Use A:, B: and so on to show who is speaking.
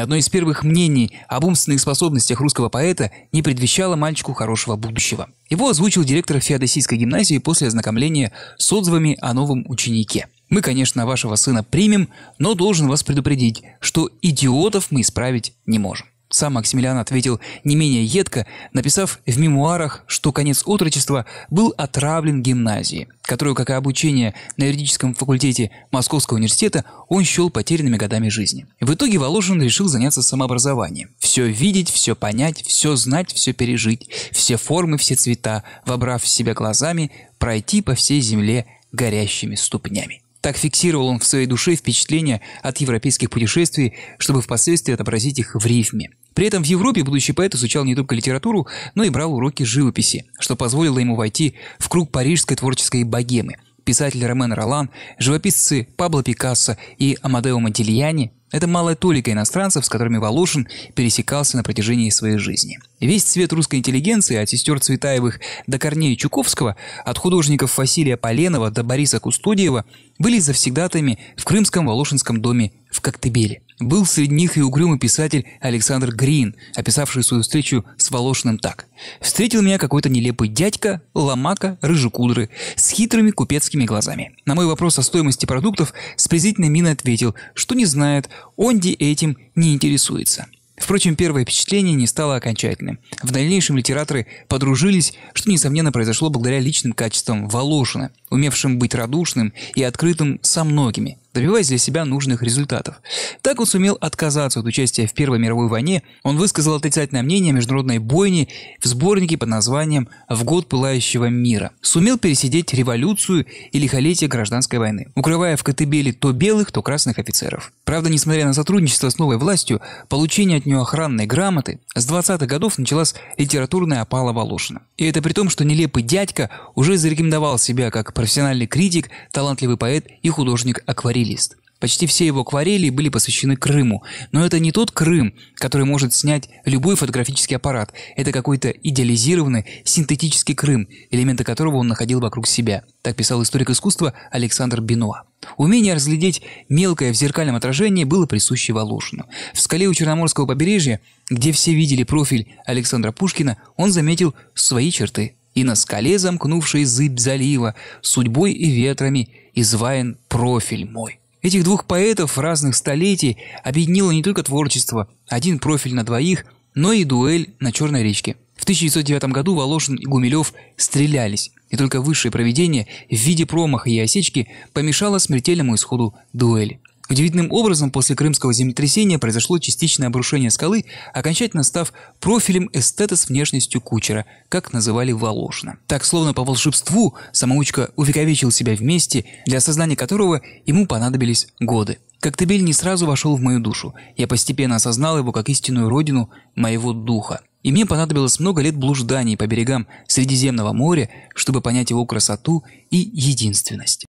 A: Одно из первых мнений об умственных способностях русского поэта не предвещало мальчику хорошего будущего. Его озвучил директор Феодосийской гимназии после ознакомления с отзывами о новом ученике. Мы, конечно, вашего сына примем, но должен вас предупредить, что идиотов мы исправить не можем. Сам Максимилиан ответил не менее едко, написав в мемуарах, что конец отрочества был отравлен гимназией, которую, как и обучение на юридическом факультете Московского университета, он счел потерянными годами жизни. В итоге Воложин решил заняться самообразованием. Все видеть, все понять, все знать, все пережить, все формы, все цвета, вобрав в себя глазами, пройти по всей земле горящими ступнями. Так фиксировал он в своей душе впечатления от европейских путешествий, чтобы впоследствии отобразить их в рифме. При этом в Европе будущий поэт изучал не только литературу, но и брал уроки живописи, что позволило ему войти в круг парижской творческой богемы. Писатель Ромен Ролан, живописцы Пабло Пикассо и Амадео Монтильяни это малая толика иностранцев, с которыми Волошин пересекался на протяжении своей жизни. Весь цвет русской интеллигенции, от сестер Цветаевых до Корнея Чуковского, от художников Василия Поленова до Бориса Кустодиева, были завсегдатами в Крымском Волошинском доме в Коктебеле. Был среди них и угрюмый писатель Александр Грин, описавший свою встречу с Волошиным так. «Встретил меня какой-то нелепый дядька, ломака, рыжекудры, с хитрыми купецкими глазами. На мой вопрос о стоимости продуктов с презрительной миной ответил, что не знает, он де этим не интересуется». Впрочем, первое впечатление не стало окончательным. В дальнейшем литераторы подружились, что, несомненно, произошло благодаря личным качествам Волошина, умевшим быть радушным и открытым со многими, добиваясь для себя нужных результатов. Так он сумел отказаться от участия в Первой мировой войне, он высказал отрицательное мнение о международной бойне в сборнике под названием «В год пылающего мира». Сумел пересидеть революцию и лихолетие гражданской войны, укрывая в Коктебеле то белых, то красных офицеров. Правда, несмотря на сотрудничество с новой властью, получение от нее охранной грамоты, с 20-х годов началась литературная опала Волошина. И это при том, что нелепый дядька уже зарекомендовал себя как профессиональный критик, талантливый поэт и художник-акварель акварелист. Почти все его акварели были посвящены Крыму, но это не тот Крым, который может снять любой фотографический аппарат. Это какой-то идеализированный синтетический Крым, элементы которого он находил вокруг себя. Так писал историк искусства Александр Бенуа. Умение разглядеть мелкое в зеркальном отражении было присуще Волошину. В скале у Черноморского побережья, где все видели профиль Александра Пушкина, он заметил свои черты – и на скале замкнувшей зыбь залива, судьбой и ветрами изваян профиль мой. Этих двух поэтов разных столетий объединило не только творчество, один профиль на двоих, но и дуэль на Черной речке. В 1909 году Волошин и Гумилев стрелялись, и только высшее проведение в виде промаха и осечки помешало смертельному исходу дуэли. Удивительным образом после крымского землетрясения произошло частичное обрушение скалы, окончательно став профилем эстета с внешностью кучера, как называли Волошина. Так, словно по волшебству, самоучка увековечил себя вместе, для осознания которого ему понадобились годы. Коктебель не сразу вошел в мою душу. Я постепенно осознал его как истинную родину моего духа. И мне понадобилось много лет блужданий по берегам Средиземного моря, чтобы понять его красоту и единственность.